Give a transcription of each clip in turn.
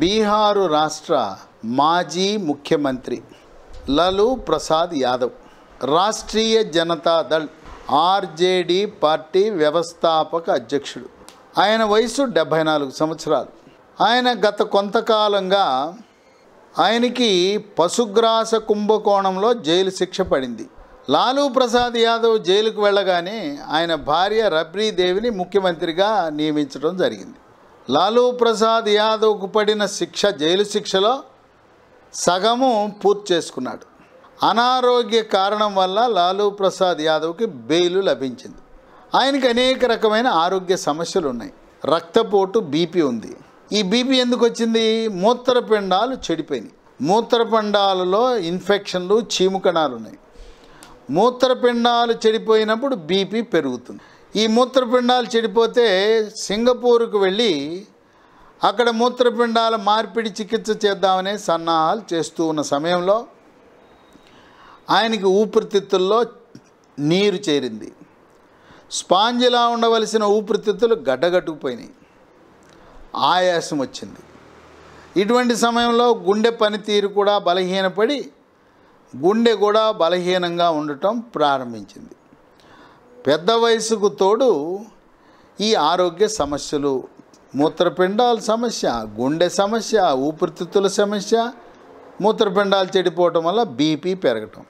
బీహారు రాష్ట్ర మాజీ ముఖ్యమంత్రి లలు ప్రసాద్ యాదవ్ రాష్ట్రీయ జనతాదళ్ ఆర్జేడి పార్టీ వ్యవస్థాపక అధ్యక్షుడు ఆయన వయసు డెబ్భై నాలుగు సంవత్సరాలు ఆయన గత కొంతకాలంగా ఆయనకి పశుగ్రాస కుంభకోణంలో జైలు శిక్ష పడింది లాలూ ప్రసాద్ యాదవ్ జైలుకు వెళ్ళగానే ఆయన భార్య రబ్రీదేవిని ముఖ్యమంత్రిగా నియమించడం జరిగింది లాలూ ప్రసాద్ యాదవ్కు పడిన శిక్ష జైలు శిక్షలో సగము పూర్తి చేసుకున్నాడు అనారోగ్య కారణం వల్ల లాలూ ప్రసాద్ యాదవ్కి బెయిలు లభించింది ఆయనకి అనేక రకమైన ఆరోగ్య సమస్యలు ఉన్నాయి రక్తపోటు బీపీ ఉంది ఈ బీపీ ఎందుకు వచ్చింది మూత్రపిండాలు చెడిపోయినాయి మూత్రపిండాలలో ఇన్ఫెక్షన్లు చీము కణాలు ఉన్నాయి మూత్రపిండాలు చెడిపోయినప్పుడు బీపీ పెరుగుతుంది ఈ మూత్రపిండాలు చెడిపోతే సింగపూర్కు వెళ్ళి అక్కడ మూత్రపిండాల మార్పిడి చికిత్స చేద్దామని సన్నాహాలు చేస్తూ ఉన్న సమయంలో ఆయనకి ఊపిరితిత్తుల్లో నీరు చేరింది స్పాంజిలా ఉండవలసిన ఊపిరితిత్తులు గడ్డగట్టుకుపోయినాయి ఆయాసం వచ్చింది ఇటువంటి సమయంలో గుండె పనితీరు కూడా బలహీనపడి గుండె కూడా బలహీనంగా ఉండటం ప్రారంభించింది పెద్ద వయసుకు తోడు ఈ ఆరోగ్య సమస్యలు మూత్రపిండాల సమస్య గుండె సమస్య ఊపిరితిత్తుల సమస్య మూత్రపిండాలు చెడిపోవటం వల్ల బీపీ పెరగటం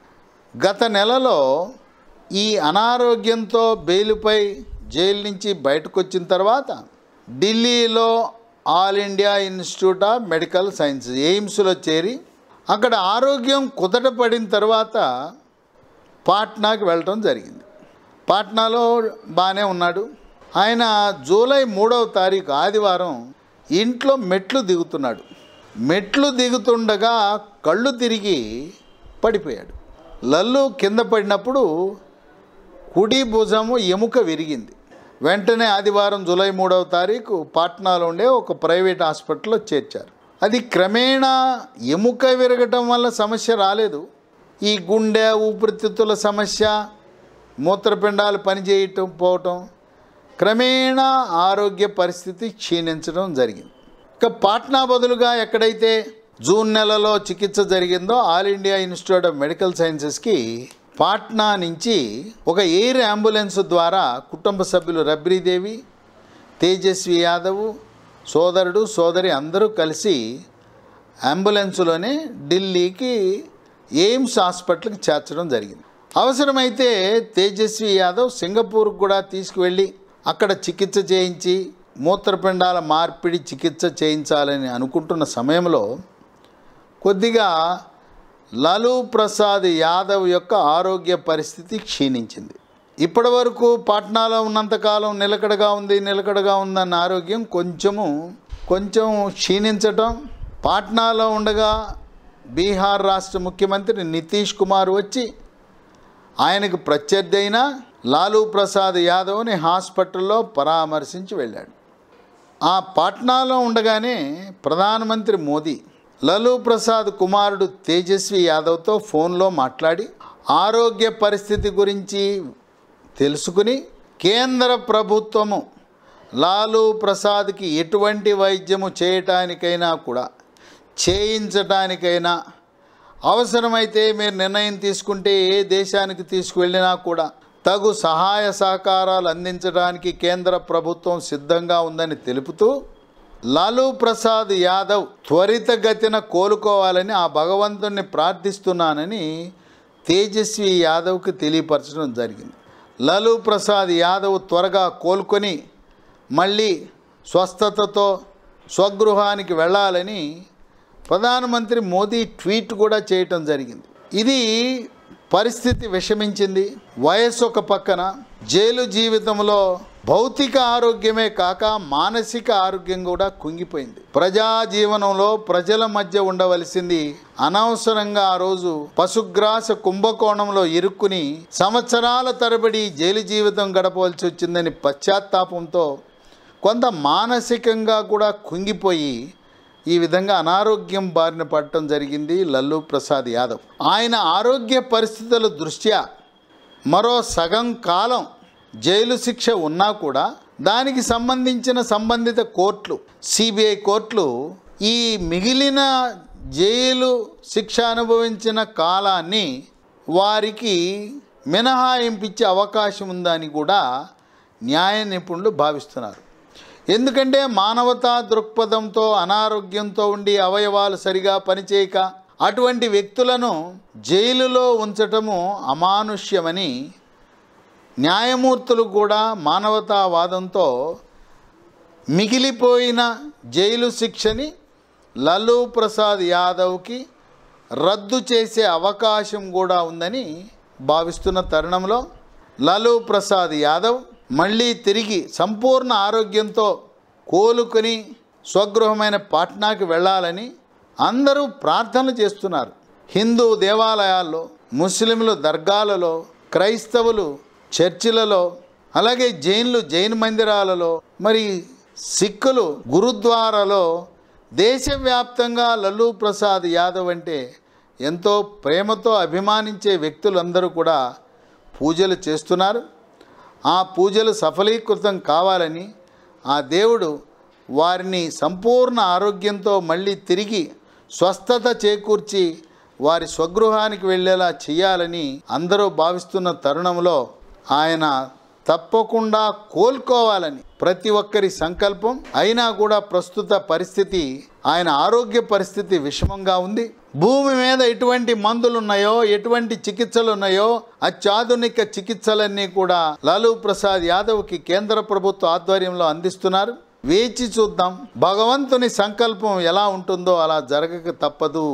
గత నెలలో ఈ అనారోగ్యంతో బెయిలుపై జైలు నుంచి బయటకు వచ్చిన తర్వాత ఢిల్లీలో all India institute of medical science ఎయిమ్స్లో చేరి అక్కడ ఆరోగ్యం కుదట పడిన తర్వాత పాట్నాకి వెళ్ళటం జరిగింది పాట్నాలో బాగానే ఉన్నాడు ఆయన జూలై మూడవ తారీఖు ఆదివారం ఇంట్లో మెట్లు దిగుతున్నాడు మెట్లు దిగుతుండగా కళ్ళు తిరిగి పడిపోయాడు లల్లు కింద పడినప్పుడు కుడి భుజము ఎముక విరిగింది వెంటనే ఆదివారం జూలై మూడవ తారీఖు పాట్నాలో ఉండే ఒక ప్రైవేట్ హాస్పిటల్లో చేర్చారు అది క్రమేణా ఎముక విరగటం వల్ల సమస్య రాలేదు ఈ గుండె ఊపిరితిత్తుల సమస్య మూత్రపిండాలు పనిచేయటం పోవటం క్రమేణా ఆరోగ్య పరిస్థితి క్షీణించడం జరిగింది ఇక పాట్నా బదులుగా ఎక్కడైతే జూన్ నెలలో చికిత్స జరిగిందో all India institute of medical సైన్సెస్కి పాట్నా నుంచి ఒక ఎయిర్ అంబులెన్స్ ద్వారా కుటుంబ సభ్యులు రబ్రీదేవి తేజస్వి యాదవ్ సోదరుడు సోదరి అందరూ కలిసి అంబులెన్స్లోనే ఢిల్లీకి ఎయిమ్స్ హాస్పిటల్కి చేర్చడం జరిగింది అవసరమైతే తేజస్వి యాదవ్ సింగపూర్ కూడా తీసుకువెళ్ళి అక్కడ చికిత్స చేయించి మూత్రపిండాల మార్పిడి చికిత్స చేయించాలని అనుకుంటున్న సమయంలో కొద్దిగా లలూ ప్రసాద్ యాదవ్ యొక్క ఆరోగ్య పరిస్థితి క్షీణించింది ఇప్పటి వరకు పాట్నాలో ఉన్నంతకాలం నిలకడగా ఉంది నిలకడగా ఉందన్న ఆరోగ్యం కొంచెము కొంచెం క్షీణించటం పాట్నాలో ఉండగా బీహార్ రాష్ట్ర ముఖ్యమంత్రి నితీష్ కుమార్ వచ్చి ఆయనకు ప్రత్యర్థి అయిన లాలూ ప్రసాద్ యాదవ్ని హాస్పిటల్లో పరామర్శించి వెళ్ళాడు ఆ పాట్నాలో ఉండగానే ప్రధానమంత్రి మోదీ లలూ ప్రసాద్ కుమారుడు తేజస్వి యాదవ్తో ఫోన్లో మాట్లాడి ఆరోగ్య పరిస్థితి గురించి తెలుసుకుని కేంద్ర ప్రభుత్వము లాలూ ప్రసాద్కి ఎటువంటి వైద్యము చేయటానికైనా కూడా చేయించటానికైనా అవసరమైతే మీరు నిర్ణయం తీసుకుంటే ఏ దేశానికి తీసుకువెళ్ళినా కూడా తగు సహాయ సహకారాలు అందించడానికి కేంద్ర ప్రభుత్వం సిద్ధంగా ఉందని తెలుపుతూ లాలూ ప్రసాద్ యాదవ్ త్వరితగతిన కోలుకోవాలని ఆ భగవంతుణ్ణి ప్రార్థిస్తున్నానని తేజస్వి యాదవ్కి తెలియపరచడం జరిగింది లాలూ ప్రసాద్ యాదవ్ త్వరగా కోలుకొని మళ్ళీ స్వస్థతతో స్వగృహానికి వెళ్ళాలని ప్రధానమంత్రి మోదీ ట్వీట్ కూడా చేయటం జరిగింది ఇది పరిస్థితి విషమించింది వయస్సు ఒక పక్కన జైలు జీవితంలో భౌతిక ఆరోగ్యమే కాక మానసిక ఆరోగ్యం కూడా కుంగిపోయింది ప్రజా జీవనంలో ప్రజల మధ్య ఉండవలసింది అనవసరంగా ఆ రోజు పశుగ్రాస కుంభకోణంలో ఇరుక్కుని సంవత్సరాల తరబడి జైలు జీవితం గడపవలసి వచ్చిందని పశ్చాత్తాపంతో కొంత మానసికంగా కూడా కుంగిపోయి ఈ విధంగా అనారోగ్యం బారిన పడటం జరిగింది లల్లు ప్రసాద్ యాదవ్ ఆయన ఆరోగ్య పరిస్థితుల దృష్ట్యా మరో సగం కాలం జైలు శిక్ష ఉన్నా కూడా దానికి సంబంధించిన సంబంధిత కోర్టులు సిబిఐ కోర్టులు ఈ మిగిలిన జైలు శిక్ష అనుభవించిన కాలాన్ని వారికి మినహాయింపించే అవకాశం ఉందని కూడా న్యాయ నిపుణులు భావిస్తున్నారు ఎందుకంటే మానవతా దృక్పథంతో అనారోగ్యంతో ఉండి అవయవాలు సరిగా పనిచేయక అటువంటి వ్యక్తులను జైలులో ఉంచటము అమానుష్యమని న్యాయమూర్తులు కూడా మానవతావాదంతో మిగిలిపోయిన జైలు శిక్షని లలూ ప్రసాద్ యాదవ్కి రద్దు చేసే అవకాశం కూడా ఉందని భావిస్తున్న తరుణంలో లలూ ప్రసాద్ యాదవ్ మళ్ళీ తిరిగి సంపూర్ణ ఆరోగ్యంతో కోలుకొని స్వగృహమైన పాట్నాకి వెళ్ళాలని అందరూ ప్రార్థన చేస్తున్నారు హిందూ దేవాలయాల్లో ముస్లింలు దర్గాలలో క్రైస్తవులు చర్చిలలో అలాగే జైన్లు జైన్ మందిరాలలో మరి సిక్కులు గురుద్వారాలో దేశవ్యాప్తంగా లల్లూ ప్రసాద్ యాదవ్ అంటే ఎంతో ప్రేమతో అభిమానించే వ్యక్తులందరూ కూడా పూజలు చేస్తున్నారు ఆ పూజలు సఫలీకృతం కావాలని ఆ దేవుడు వారిని సంపూర్ణ ఆరోగ్యంతో మళ్ళీ తిరిగి స్వస్థత చేకూర్చి వారి స్వగృహానికి వెళ్ళేలా చేయాలని అందరూ భావిస్తున్న తరుణంలో ఆయన తప్పకుండా కోలుకోవాలని ప్రతి ఒక్కరి సంకల్పం అయినా కూడా ప్రస్తుత పరిస్థితి ఆయన ఆరోగ్య పరిస్థితి విషమంగా ఉంది భూమి మీద ఎటువంటి మందులు ఉన్నాయో ఎటువంటి చికిత్సలు ఉన్నాయో అత్యాధునిక చికిత్సలన్నీ కూడా లాలూ ప్రసాద్ యాదవ్కి కేంద్ర ప్రభుత్వ ఆధ్వర్యంలో అందిస్తున్నారు వేచి చూద్దాం భగవంతుని సంకల్పం ఎలా ఉంటుందో అలా జరగక తప్పదు